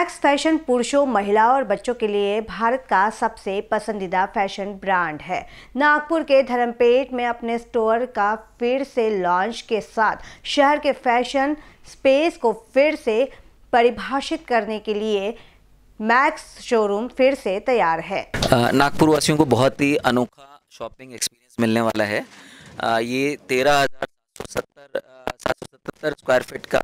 max fashion पुरुषों महिलाओं और बच्चों के लिए भारत का सबसे पसंदीदा फैशन ब्रांड है नागपुर के धर्मपेट में अपने स्टोर का फिर से लॉन्च के साथ शहर के फैशन स्पेस को फिर से परिभाषित करने के लिए मैक्स शोरूम फिर से तैयार है नागपुर वासियों को बहुत ही अनोखा शॉपिंग एक्सपीरियंस मिलने वाला है आ, ये तेरह हजार स्क्वायर फीट का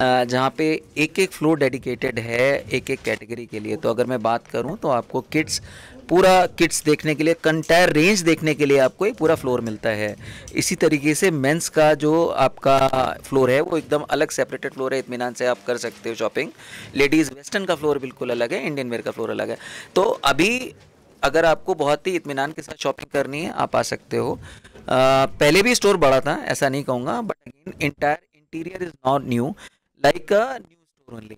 जहाँ पे एक एक फ्लोर डेडिकेटेड है एक एक कैटेगरी के लिए तो अगर मैं बात करूँ तो आपको किड्स पूरा किड्स देखने के लिए कंटायर रेंज देखने के लिए आपको एक पूरा फ्लोर मिलता है इसी तरीके से मेंस का जो आपका फ्लोर है वो एकदम अलग सेपरेटेड फ्लोर है इतमान से आप कर सकते हो शॉपिंग लेडीज़ वेस्टर्न का फ्लोर बिल्कुल अलग है इंडियन वेयर का फ्लोर अलग है तो अभी अगर आपको बहुत ही इतमान के साथ शॉपिंग करनी है आप आ सकते हो आ, पहले भी स्टोर बड़ा था ऐसा नहीं कहूँगा but again entire interior is not new like a new store only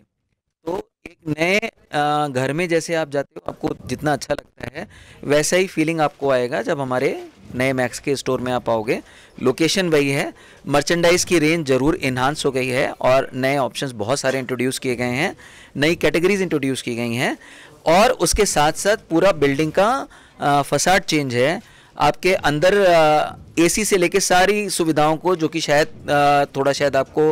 तो एक नए घर में जैसे आप जाते हो आपको जितना अच्छा लगता है वैसा ही फीलिंग आपको आएगा जब हमारे नए मैक्स के स्टोर में आप आओगे लोकेशन वही है मर्चेंडाइज की रेंज ज़रूर इन्हांस हो गई है और नए ऑप्शंस बहुत सारे इंट्रोड्यूस किए गए हैं नई कैटेगरीज इंट्रोड्यूस की गई हैं और उसके साथ साथ पूरा बिल्डिंग का फसाड चेंज है आपके अंदर एसी से लेके सारी सुविधाओं को जो कि शायद थोड़ा शायद आपको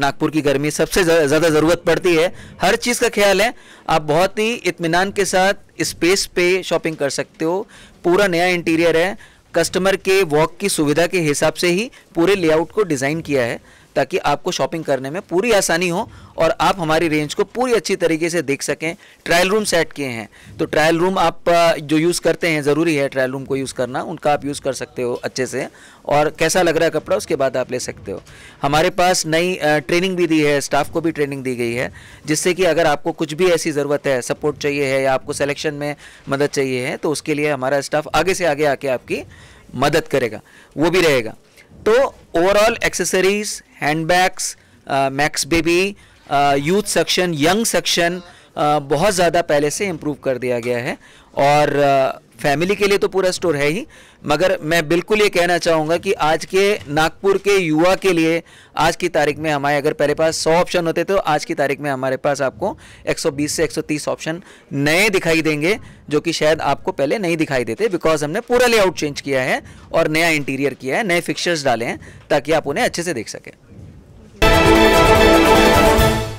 नागपुर की गर्मी सबसे ज़्यादा ज़रूरत पड़ती है हर चीज़ का ख्याल है आप बहुत ही इतमान के साथ स्पेस पे शॉपिंग कर सकते हो पूरा नया इंटीरियर है कस्टमर के वॉक की सुविधा के हिसाब से ही पूरे लेआउट को डिज़ाइन किया है ताकि आपको शॉपिंग करने में पूरी आसानी हो और आप हमारी रेंज को पूरी अच्छी तरीके से देख सकें ट्रायल रूम सेट किए हैं तो ट्रायल रूम आप जो यूज़ करते हैं ज़रूरी है ट्रायल रूम को यूज़ करना उनका आप यूज़ कर सकते हो अच्छे से और कैसा लग रहा है कपड़ा उसके बाद आप ले सकते हो हमारे पास नई ट्रेनिंग भी दी है स्टाफ को भी ट्रेनिंग दी गई है जिससे कि अगर आपको कुछ भी ऐसी ज़रूरत है सपोर्ट चाहिए है या आपको सेलेक्शन में मदद चाहिए है तो उसके लिए हमारा स्टाफ आगे से आगे आके आपकी मदद करेगा वो भी रहेगा तो overall accessories hand bags Max baby youth section young section बहुत ज़्यादा पहले से इम्प्रूव कर दिया गया है और uh, फैमिली के लिए तो पूरा स्टोर है ही मगर मैं बिल्कुल ये कहना चाहूँगा कि आज के नागपुर के युवा के लिए आज की तारीख में हमारे अगर पहले पास सौ ऑप्शन होते तो आज की तारीख में हमारे पास आपको 120 से 130 ऑप्शन नए दिखाई देंगे जो कि शायद आपको पहले नहीं दिखाई देते बिकॉज हमने पूरा लेआउट चेंज किया है और नया इंटीरियर किया है नए फिक्चर्स डाले हैं ताकि आप उन्हें अच्छे से देख सकें